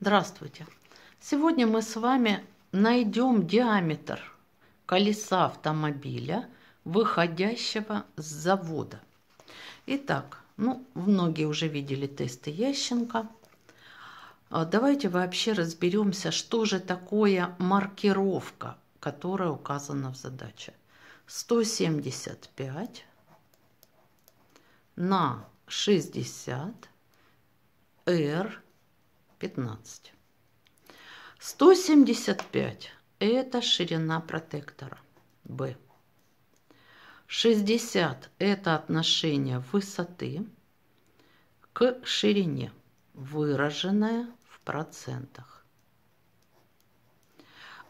Здравствуйте! Сегодня мы с вами найдем диаметр колеса автомобиля, выходящего с завода. Итак, ну, многие уже видели тесты Ященко. А, давайте вообще разберемся, что же такое маркировка, которая указана в задаче. 175 на 60 R 15. 175 – это ширина протектора, b. 60 – это отношение высоты к ширине, выраженное в процентах.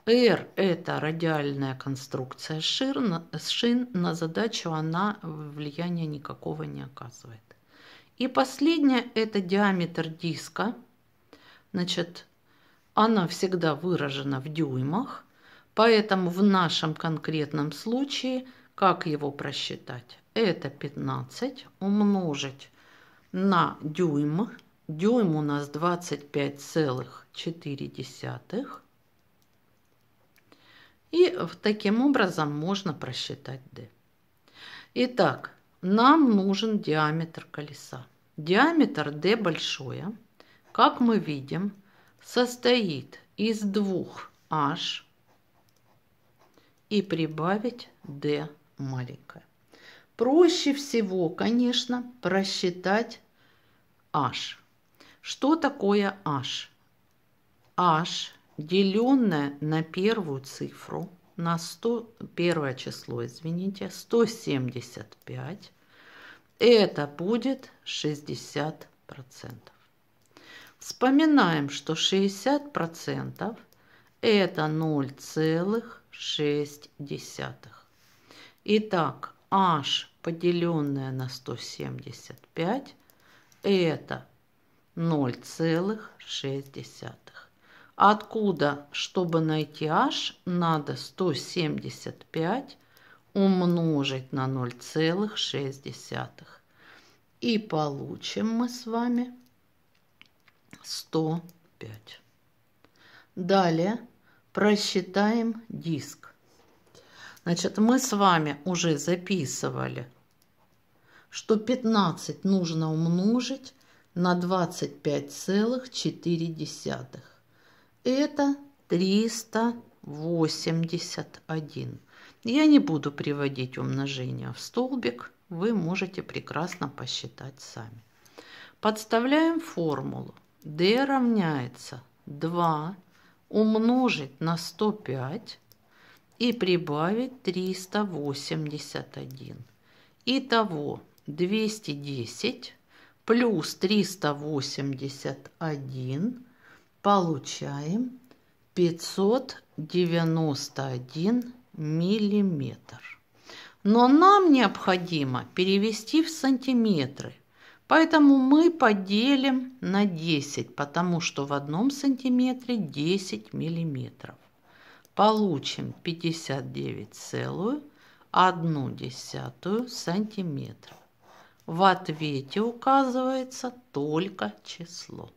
R – это радиальная конструкция шин, шин, на задачу она влияния никакого не оказывает. И последнее – это диаметр диска – значит, она всегда выражена в дюймах, поэтому в нашем конкретном случае как его просчитать? Это 15 умножить на дюйм. Дюйм у нас 25,4. И таким образом можно просчитать d. Итак, нам нужен диаметр колеса. Диаметр d большое – как мы видим, состоит из двух H и прибавить D маленькое. Проще всего, конечно, просчитать H. Что такое H? H, деленное на первую цифру, на 100, первое число, извините, 175, это будет 60 процентов. Вспоминаем, что 60% это 0,6. Итак, h поделенное на 175 это 0,6. Откуда, чтобы найти h, надо 175 умножить на 0,6. И получим мы с вами 105. Далее просчитаем диск. Значит, мы с вами уже записывали, что 15 нужно умножить на 25,4. Это 381. Я не буду приводить умножение в столбик, вы можете прекрасно посчитать сами. Подставляем формулу d равняется 2 умножить на 105 и прибавить 381. Итого 210 плюс 381 получаем 591 миллиметр. Но нам необходимо перевести в сантиметры – Поэтому мы поделим на 10, потому что в одном сантиметре 10 миллиметров. Получим 59,1 сантиметра. В ответе указывается только число.